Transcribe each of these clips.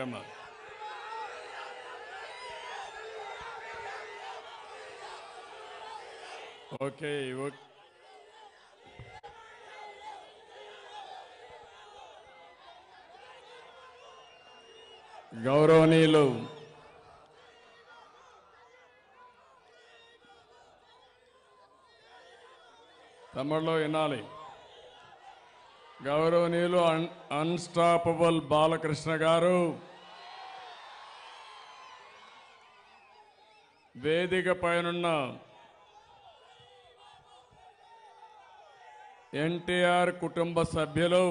come up. Okay, okay. గౌరవనీయులు తమిళలో వినాలి గౌరవనీయులు అన్ అన్స్టాపబుల్ బాలకృష్ణ గారు వేదిక పైనున్న ఎన్టీఆర్ కుటుంబ సభ్యులు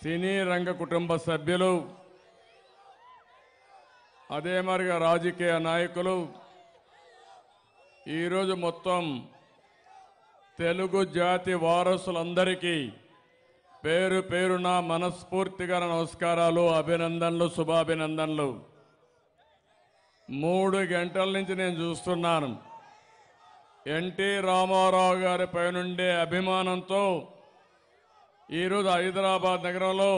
సినీ రంగ కుటుంబ సభ్యులు అదే మరిగా రాజకీయ నాయకులు ఈరోజు మొత్తం తెలుగు జాతి వారసులందరికీ పేరు పేరున మనస్ఫూర్తిగా నమస్కారాలు అభినందనలు శుభాభినందనలు మూడు గంటల నుంచి నేను చూస్తున్నాను ఎన్టీ రామారావు గారి పైనుండే అభిమానంతో ఈరోజు హైదరాబాద్ నగరంలో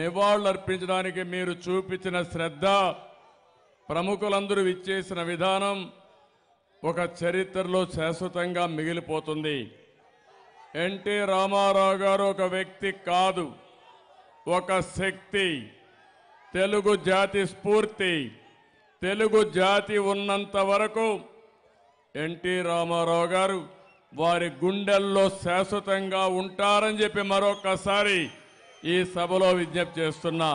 నివాళులు అర్పించడానికి మీరు చూపించిన శ్రద్ధ ప్రముఖులందరూ ఇచ్చేసిన విధానం ఒక చరిత్రలో శాశ్వతంగా మిగిలిపోతుంది ఎన్టీ రామారావు గారు ఒక వ్యక్తి కాదు ఒక శక్తి తెలుగు జాతి స్ఫూర్తి తెలుగు జాతి ఉన్నంత వరకు ఎన్టీ రామారావు గారు వారి గుండెల్లో శాశ్వతంగా ఉంటారని చెప్పి మరొకసారి ఈ సభలో విజ్ఞప్తి చేస్తున్నా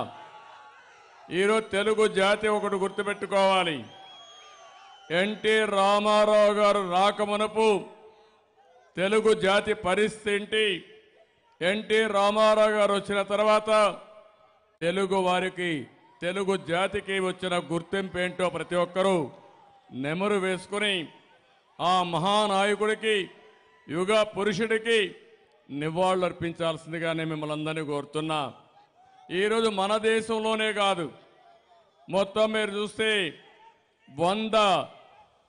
ఈరోజు తెలుగు జాతి ఒకటి గుర్తుపెట్టుకోవాలి ఎన్టీ రామారావు గారు రాకమునపు తెలుగు జాతి పరిస్థితి ఏంటి ఎన్టీ రామారావు గారు వచ్చిన తర్వాత తెలుగు వారికి తెలుగు జాతికి వచ్చిన గుర్తింపు ఏంటో ప్రతి ఒక్కరూ నెమరు వేసుకుని ఆ మహానాయకుడికి యుగ పురుషుడికి నివాళులర్పించాల్సిందిగానే మిమ్మల్ని అందరినీ కోరుతున్నా ఈరోజు మన దేశంలోనే కాదు మొత్తం మీరు చూస్తే వంద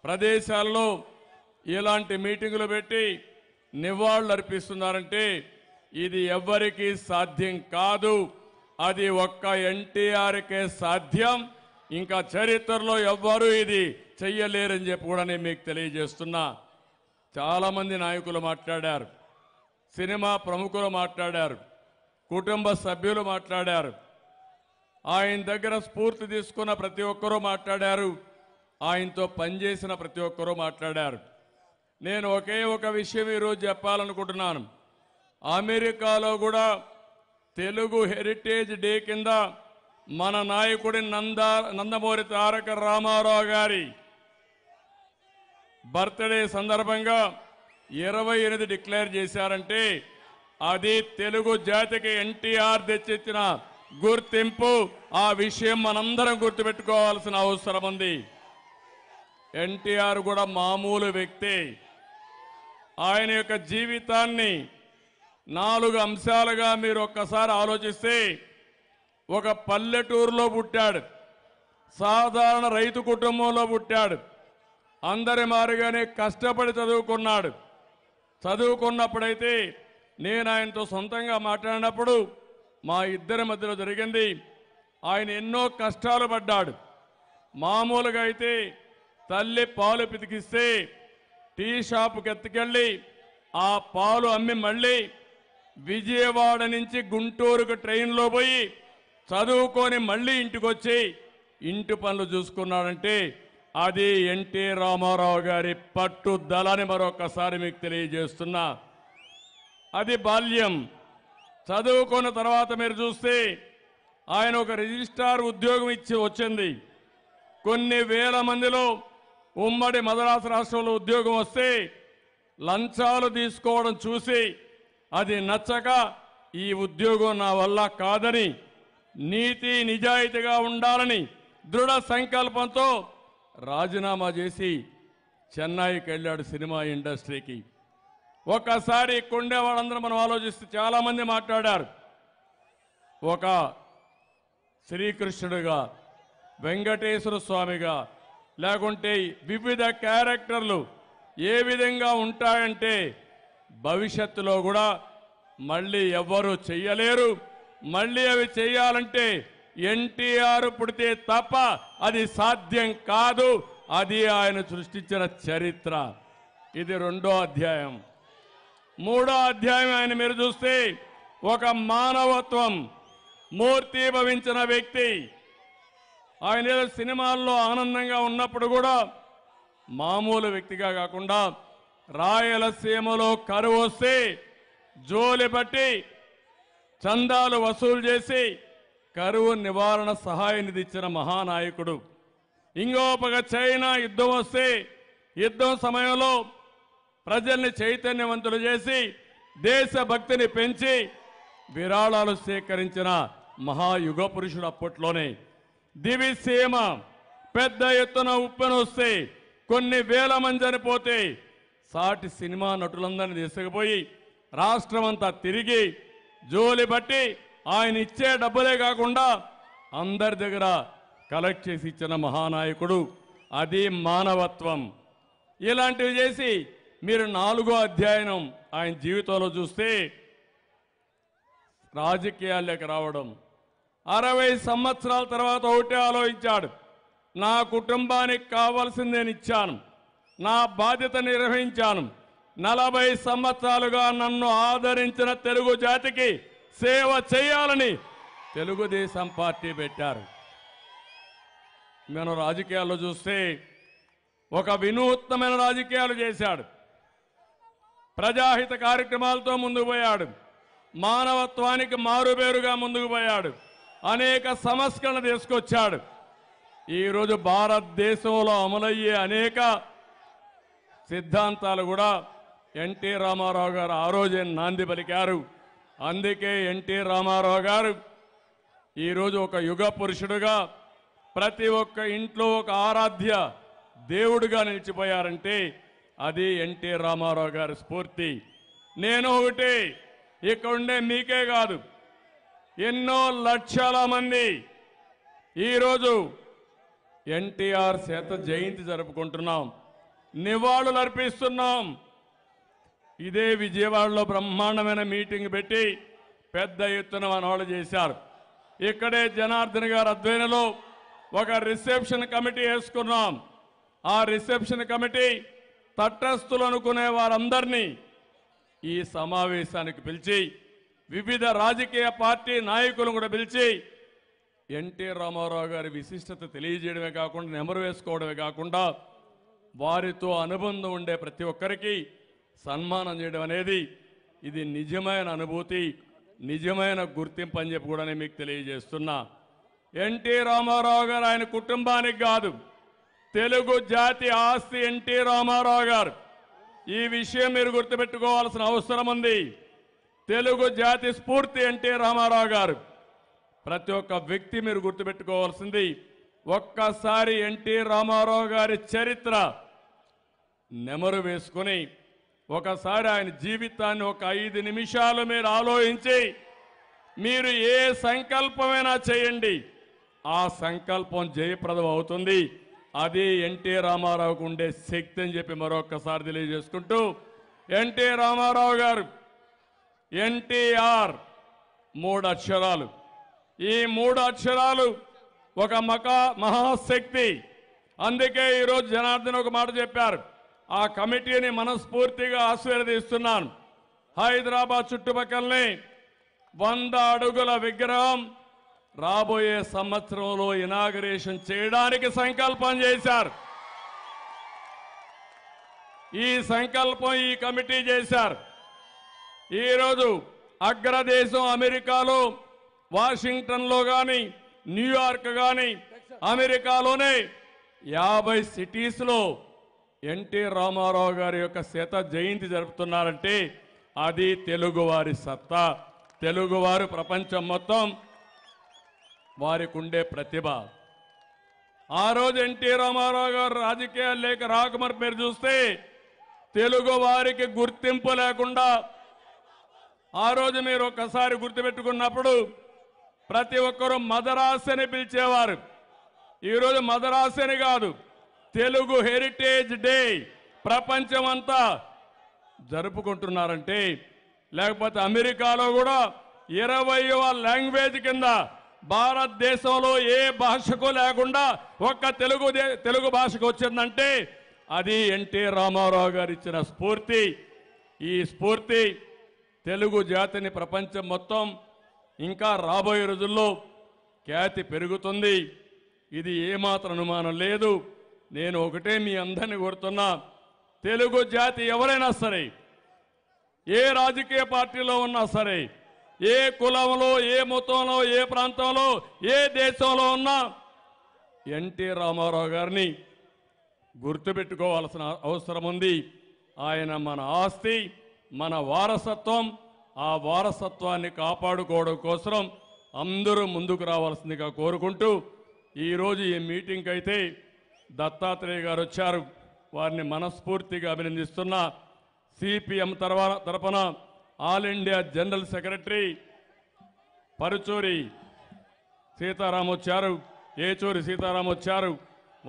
ప్రదేశాల్లో ఇలాంటి మీటింగులు పెట్టి నివాళులు అర్పిస్తున్నారంటే ఇది ఎవ్వరికీ సాధ్యం కాదు అది ఒక్క ఎన్టీఆర్కే సాధ్యం ఇంకా చరిత్రలో ఎవ్వరూ ఇది చెయ్యలేరని చెప్పి కూడా నేను మీకు తెలియజేస్తున్నా చాలామంది నాయకులు మాట్లాడారు సినిమా ప్రముఖులు మాట్లాడారు కుటుంబ సభ్యులు మాట్లాడారు ఆయన దగ్గర స్ఫూర్తి తీసుకున్న ప్రతి ఒక్కరూ మాట్లాడారు ఆయనతో పనిచేసిన ప్రతి ఒక్కరూ మాట్లాడారు నేను ఒకే ఒక విషయం ఈరోజు చెప్పాలనుకుంటున్నాను అమెరికాలో కూడా తెలుగు హెరిటేజ్ డే కింద మన నాయకుడి నంద నందమూరి తారక రామారావు గారి బర్త్డే సందర్భంగా ఇరవై ఎనిమిది డిక్లేర్ చేశారంటే అది తెలుగు జాతికి ఎన్టీఆర్ తెచ్చిచ్చిన గుర్తింపు ఆ విషయం మనందరం గుర్తుపెట్టుకోవాల్సిన అవసరం ఉంది ఎన్టీఆర్ కూడా మామూలు వ్యక్తి ఆయన యొక్క జీవితాన్ని నాలుగు అంశాలుగా మీరు ఒక్కసారి ఆలోచిస్తే ఒక పల్లెటూరులో పుట్టాడు సాధారణ రైతు కుటుంబంలో పుట్టాడు అందరి మారిగానే కష్టపడి చదువుకున్నాడు చదువుకున్నప్పుడైతే నేను ఆయనతో సొంతంగా మాట్లాడినప్పుడు మా ఇద్దరి మధ్యలో జరిగింది ఆయన ఎన్నో కష్టాలు పడ్డాడు మామూలుగా అయితే తల్లి పాలు పితికిస్తే టీ షాప్కి ఎత్తుకెళ్ళి ఆ పాలు అమ్మి మళ్ళీ విజయవాడ నుంచి గుంటూరుకు ట్రైన్లో పోయి చదువుకొని మళ్ళీ ఇంటికి వచ్చి ఇంటి పనులు చూసుకున్నాడంటే అది ఎన్టీ రామారావు గారి పట్టుదలని మరొకసారి మీకు తెలియజేస్తున్నా అది బాల్యం చదువుకున్న తర్వాత మీరు చూస్తే ఆయన ఒక రిజిస్ట్రార్ ఉద్యోగం ఇచ్చి వచ్చింది కొన్ని వేల మందిలో ఉమ్మడి మద్రాసు రాష్ట్రంలో ఉద్యోగం వస్తే లంచాలు తీసుకోవడం చూసి అది నచ్చక ఈ ఉద్యోగం నా వల్ల కాదని నీతి నిజాయితీగా ఉండాలని దృఢ సంకల్పంతో రాజీనామా చేసి చెన్నైకి వెళ్ళాడు సినిమా ఇండస్ట్రీకి ఒక్కసారి కొండే వాళ్ళందరూ మనం ఆలోచిస్తే చాలామంది మాట్లాడారు ఒక శ్రీకృష్ణుడుగా వెంకటేశ్వర స్వామిగా లేకుంటే వివిధ క్యారెక్టర్లు ఏ విధంగా ఉంటాయంటే భవిష్యత్తులో కూడా మళ్ళీ ఎవ్వరూ చెయ్యలేరు మళ్ళీ అవి చేయాలంటే ఎన్టీఆర్ పుడితే తప్ప అది సాధ్యం కాదు అది ఆయన సృష్టించిన చరిత్ర ఇది రెండో అధ్యాయం మూడో అధ్యాయం ఆయన మీరు చూస్తే ఒక మానవత్వం మూర్తి భవించిన వ్యక్తి ఆయన ఏదో సినిమాల్లో ఆనందంగా ఉన్నప్పుడు కూడా మామూలు వ్యక్తిగా కాకుండా రాయలసీమలో కరువు వస్తే జోలి బట్టి చందాలు వసూలు చేసి కరువు నివారణ సహాయ నిధి ఇచ్చిన మహానాయకుడు ఇంకో ఒక చైనా యుద్ధం వస్తే యుద్ధం సమయంలో ప్రజల్ని చైతన్యవంతులు చేసి దేశభక్తిని పెంచి విరాళాలు సేకరించిన మహాయుగ పురుషుడు అప్పట్లోనే దివిసీమ పెద్ద ఎత్తున ఉప్పెనొస్తే కొన్ని వేల మంది చనిపోతే సాటి సినిమా నటులందరినీ తీసుకుపోయి రాష్ట్రమంతా తిరిగి జోలి బట్టి ఆయన ఇచ్చే డబ్బులే కాకుండా అందరి దగ్గర కలెక్ట్ చేసి ఇచ్చిన మహానాయకుడు అది మానవత్వం ఇలాంటివి చేసి మీరు నాలుగో అధ్యయనం ఆయన జీవితంలో చూస్తే రాజకీయాల్లోకి రావడం అరవై సంవత్సరాల తర్వాత ఒకటే ఆలోచించాడు నా కుటుంబానికి కావాల్సింది నేను ఇచ్చాను నా బాధ్యత నిర్వహించాను నలభై సంవత్సరాలుగా నన్ను ఆదరించిన తెలుగు జాతికి సేవ చేయాలని తెలుగుదేశం పార్టీ పెట్టారు మనం రాజకీయాల్లో చూస్తే ఒక వినూత్నమైన రాజకీయాలు చేశాడు ప్రజాహిత కార్యక్రమాలతో ముందుకు పోయాడు మానవత్వానికి మారుపేరుగా ముందుకు పోయాడు అనేక సంస్కరణ తీసుకొచ్చాడు ఈరోజు భారతదేశంలో అమలయ్యే అనేక సిద్ధాంతాలు కూడా ఎన్టీ రామారావు గారు ఆ రోజే నాంది పలికారు అందుకే ఎన్టీ రామారావు గారు ఈరోజు ఒక యుగ పురుషుడుగా ప్రతి ఒక్క ఇంట్లో ఒక ఆరాధ్య దేవుడుగా నిలిచిపోయారంటే అది ఎన్టీ రామారావు గారి స్ఫూర్తి నేను ఒకటి ఇక్కడ ఉండే మీకే కాదు ఎన్నో లక్షల మంది ఈరోజు ఎన్టీఆర్ శత జయంతి జరుపుకుంటున్నాం నివాళులు అర్పిస్తున్నాం ఇదే విజయవాడలో బ్రహ్మాండమైన మీటింగ్ పెట్టి పెద్ద ఎత్తున మనవాళ్ళు చేశారు ఇక్కడే జనార్దన్ గారు అధ్వర్యంలో ఒక రిసెప్షన్ కమిటీ వేసుకున్నాం ఆ రిసెప్షన్ కమిటీ తటస్థులు అనుకునే వారందరినీ ఈ సమావేశానికి పిలిచి వివిధ రాజకీయ పార్టీ నాయకులను కూడా పిలిచి ఎన్టీ రామారావు గారి విశిష్టత తెలియజేయడమే కాకుండా నెమరు వేసుకోవడమే కాకుండా వారితో అనుబంధం ఉండే ప్రతి ఒక్కరికి సన్మానం చేయడం అనేది ఇది నిజమైన అనుభూతి నిజమైన గుర్తింపు అని చెప్పి కూడా మీకు తెలియజేస్తున్నా ఎన్టీ రామారావు గారు ఆయన కుటుంబానికి కాదు తెలుగు జాతి ఆస్తి ఎన్టీ రామారావు గారు ఈ విషయం మీరు గుర్తుపెట్టుకోవాల్సిన అవసరం ఉంది తెలుగు జాతి స్ఫూర్తి ఎన్టీ రామారావు గారు ప్రతి ఒక్క వ్యక్తి మీరు గుర్తుపెట్టుకోవాల్సింది ఒక్కసారి ఎన్టీ రామారావు గారి చరిత్ర నెమరు వేసుకుని ఒకసారి ఆయన జీవితాన్ని ఒక ఐదు నిమిషాలు మీరు ఆలోచించి మీరు ఏ సంకల్పమైనా చేయండి ఆ సంకల్పం జయప్రదం అవుతుంది అది ఎన్టీ రామారావుకు ఉండే శక్తి అని చెప్పి మరొకసారి తెలియజేసుకుంటూ ఎన్టీ రామారావు గారు ఎన్టీఆర్ మూడు అక్షరాలు ఈ మూడు అక్షరాలు ఒక మకా మహాశక్తి అందుకే ఈరోజు జనార్దన్ ఒక మాట చెప్పారు ఆ కమిటీని మనస్ఫూర్తిగా ఆశీర్వదిస్తున్నాను హైదరాబాద్ చుట్టుపక్కలనే వంద అడుగుల విగ్రహం రాబోయే సంవత్సరంలో ఇనాగరేషన్ చేయడానికి సంకల్పం చేశారు ఈ సంకల్పం ఈ కమిటీ చేశారు ఈరోజు అగ్రదేశం అమెరికాలో వాషింగ్టన్లో కానీ న్యూయార్క్ కానీ అమెరికాలోనే యాభై సిటీస్లో ఎన్టీ రామారావు గారి యొక్క శత జయంతి జరుపుతున్నారంటే అది తెలుగువారి సత్తా తెలుగువారు ప్రపంచం మొత్తం వారికి ఉండే ప్రతిభ ఆ రోజు ఎన్టీ రామారావు గారు రాజకీయాలు లేక రాకమరి పేరు చూస్తే తెలుగు వారికి గుర్తింపు లేకుండా ఆ రోజు మీరు ఒక్కసారి గుర్తుపెట్టుకున్నప్పుడు ప్రతి ఒక్కరూ మదరాస్ అని పిలిచేవారు ఈరోజు మదరాస్ అని కాదు తెలుగు హెరిటేజ్ డే ప్రపంచమంతా జరుపుకుంటున్నారంటే లేకపోతే అమెరికాలో కూడా ఇరవయవ లాంగ్వేజ్ కింద భారతదేశంలో ఏ భాషకు లేకుండా ఒక్క తెలుగు తెలుగు భాషకు వచ్చిందంటే అది ఎన్టీ రామారావు గారు ఇచ్చిన స్ఫూర్తి ఈ స్ఫూర్తి తెలుగు జాతిని ప్రపంచం మొత్తం ఇంకా రాబోయే రోజుల్లో ఖ్యాతి పెరుగుతుంది ఇది ఏమాత్రం అనుమానం లేదు నేను ఒకటే మీ అందరిని కోరుతున్నా తెలుగు జాతి ఎవరైనా సరే ఏ రాజకీయ పార్టీలో ఉన్నా సరే ఏ కులంలో ఏ మొత్తంలో ఏ ప్రాంతంలో ఏ దేశంలో ఉన్నా ఎన్టీ రామారావు గారిని గుర్తుపెట్టుకోవాల్సిన అవసరం ఉంది ఆయన మన ఆస్తి మన వారసత్వం ఆ వారసత్వాన్ని కాపాడుకోవడం కోసం అందరూ ముందుకు రావాల్సిందిగా కోరుకుంటూ ఈరోజు ఈ మీటింగ్ అయితే దత్తాత్రేయ గారు వచ్చారు వారిని మనస్ఫూర్తిగా అభినందిస్తున్న సిపిఎం తర్వాత తరపున all India general secretary Paruchuri Sitaram వచ్చారు ఏచూరి సీతారాం వచ్చారు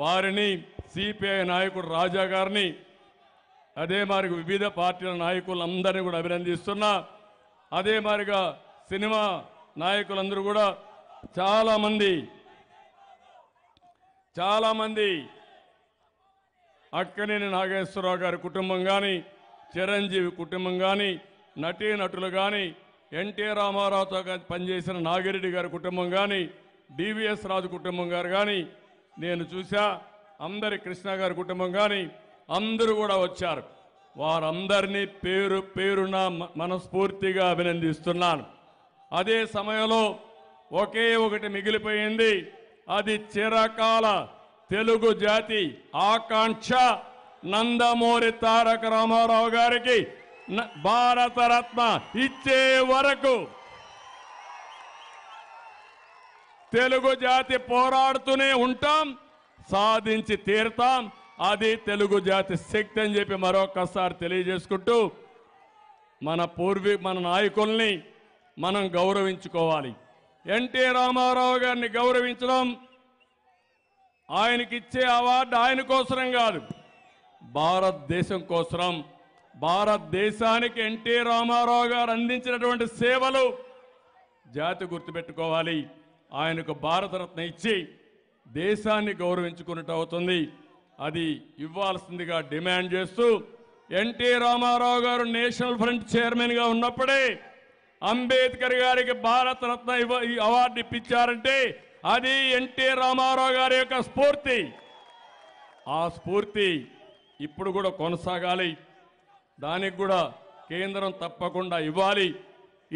వారిని సిపిఐ నాయకుడు రాజా గారిని అదే మరి వివిధ పార్టీల నాయకులందరినీ కూడా అభినందిస్తున్నా అదే మారిగా సినిమా నాయకులందరూ కూడా చాలామంది చాలామంది అక్కనేని నాగేశ్వరరావు గారి కుటుంబం కానీ చిరంజీవి కుటుంబం కానీ నటీ నటులు కానీ ఎన్టీ రామారావుతో పనిచేసిన నాగిరెడ్డి గారి కుటుంబం కానీ డివిఎస్ రాజు కుటుంబం గారు కానీ నేను చూసా అందరి కృష్ణ గారి కుటుంబం కానీ అందరూ కూడా వచ్చారు వారందరినీ పేరు పేరున మనస్ఫూర్తిగా అభినందిస్తున్నాను అదే సమయంలో ఒకే ఒకటి మిగిలిపోయింది అది చిరకాల తెలుగు జాతి ఆకాంక్ష నందమూరి తారక రామారావు గారికి భారతరత్న ఇచ్చే వరకు తెలుగు జాతి పోరాడుతూనే ఉంటాం సాధించి తీరుతాం అది తెలుగు జాతి శక్తి అని చెప్పి మరొకసారి తెలియజేసుకుంటూ మన పూర్వీ మన నాయకుల్ని మనం గౌరవించుకోవాలి ఎన్టీ రామారావు గారిని గౌరవించడం ఆయనకిచ్చే అవార్డు ఆయన కోసరం కాదు భారతదేశం కోసరం భారతదేశానికి ఎన్టీ రామారావు గారు అందించినటువంటి సేవలు జాతి గుర్తుపెట్టుకోవాలి ఆయనకు భారతరత్న ఇచ్చి దేశాన్ని గౌరవించుకున్నట్టు అవుతుంది అది ఇవ్వాల్సిందిగా డిమాండ్ చేస్తూ ఎన్టీ రామారావు గారు నేషనల్ ఫ్రంట్ చైర్మన్గా ఉన్నప్పుడే అంబేద్కర్ గారికి భారతరత్న అవార్డు ఇప్పించారంటే అది ఎన్టీ రామారావు గారి యొక్క స్ఫూర్తి ఆ స్ఫూర్తి ఇప్పుడు కూడా కొనసాగాలి దానికి కూడా కేంద్రం తప్పకుండా ఇవ్వాలి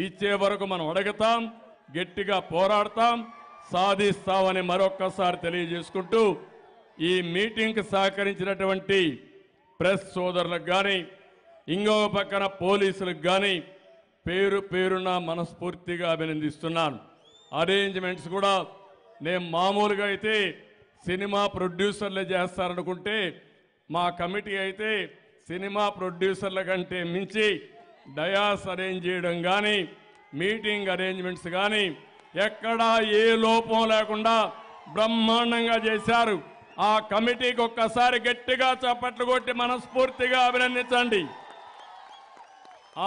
ఇచ్చే వరకు మనం అడుగుతాం గట్టిగా పోరాడతాం సాధిస్తామని మరొక్కసారి తెలియజేసుకుంటూ ఈ మీటింగ్కి సహకరించినటువంటి ప్రెస్ సోదరులకు కానీ ఇంకో పక్కన పోలీసులకు కానీ పేరు పేరున మనస్ఫూర్తిగా అభినందిస్తున్నాను అరేంజ్మెంట్స్ కూడా నేను మామూలుగా అయితే సినిమా ప్రొడ్యూసర్లే చేస్తారనుకుంటే మా కమిటీ అయితే సినిమా ప్రొడ్యూసర్ల కంటే మించి డయాస్ అరేంజ్ చేయడం కానీ మీటింగ్ అరేంజ్మెంట్స్ కానీ ఎక్కడా ఏ లోపం లేకుండా బ్రహ్మాండంగా చేశారు ఆ కమిటీకి ఒక్కసారి గట్టిగా చప్పట్లు కొట్టి మనస్ఫూర్తిగా అభినందించండి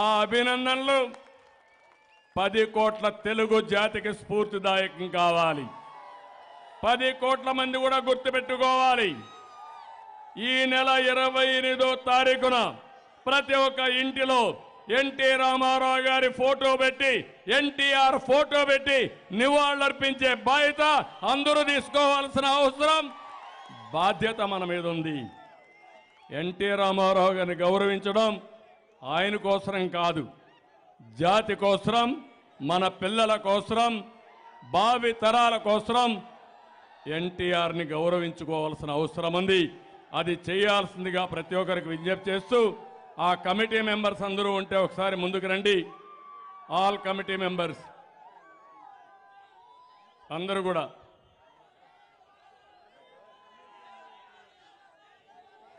ఆ అభినందనలు పది కోట్ల తెలుగు జాతికి స్ఫూర్తిదాయకం కావాలి పది కోట్ల మంది కూడా గుర్తుపెట్టుకోవాలి ఈ నెల ఇరవై ఎనిమిదో తారీఖున ప్రతి ఒక్క ఇంటిలో ఎన్టీ రామారావు గారి ఫోటో పెట్టి ఎన్టీఆర్ ఫోటో పెట్టి నివాళులర్పించే బాధ్యత అందరూ తీసుకోవాల్సిన అవసరం బాధ్యత మన మీద ఉంది ఎన్టీ రామారావు గారిని గౌరవించడం ఆయన కోసరం కాదు జాతి కోసరం మన పిల్లల కోసరం భావి తరాల కోసరం ఎన్టీఆర్ని గౌరవించుకోవాల్సిన అవసరం ఉంది అది చేయాల్సిందిగా ప్రతి ఒక్కరికి విజ్ఞప్తి చేస్తూ ఆ కమిటీ మెంబర్స్ అందరూ ఉంటే ఒకసారి ముందుకు రండి ఆల్ కమిటీ మెంబర్స్ అందరూ కూడా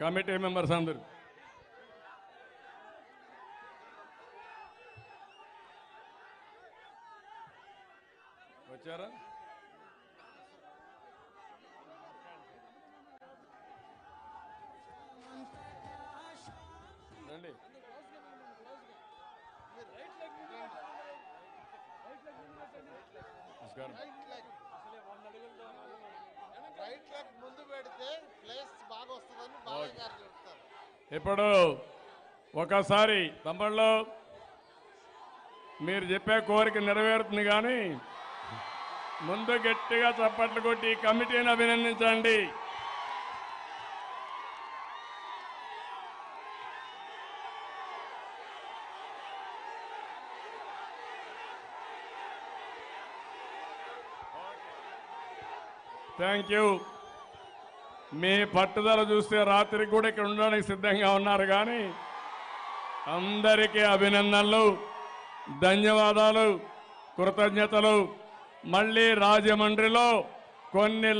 కమిటీ మెంబర్స్ అందరు వచ్చారా రండి నమస్కారం ఇప్పుడు ఒకసారి తమ్ముళ్ళు మీరు చెప్పే కోరిక నెరవేరుతుంది కానీ ముందు గట్టిగా చప్పట్లు కొట్టి కమిటీని అభినందించండి థ్యాంక్ యూ మీ పట్టుదల చూస్తే రాత్రికి కూడా ఇక్కడ ఉండడానికి సిద్ధంగా ఉన్నారు కానీ అందరికీ అభినందనలు ధన్యవాదాలు కృతజ్ఞతలు మళ్ళీ రాజమండ్రిలో కొన్ని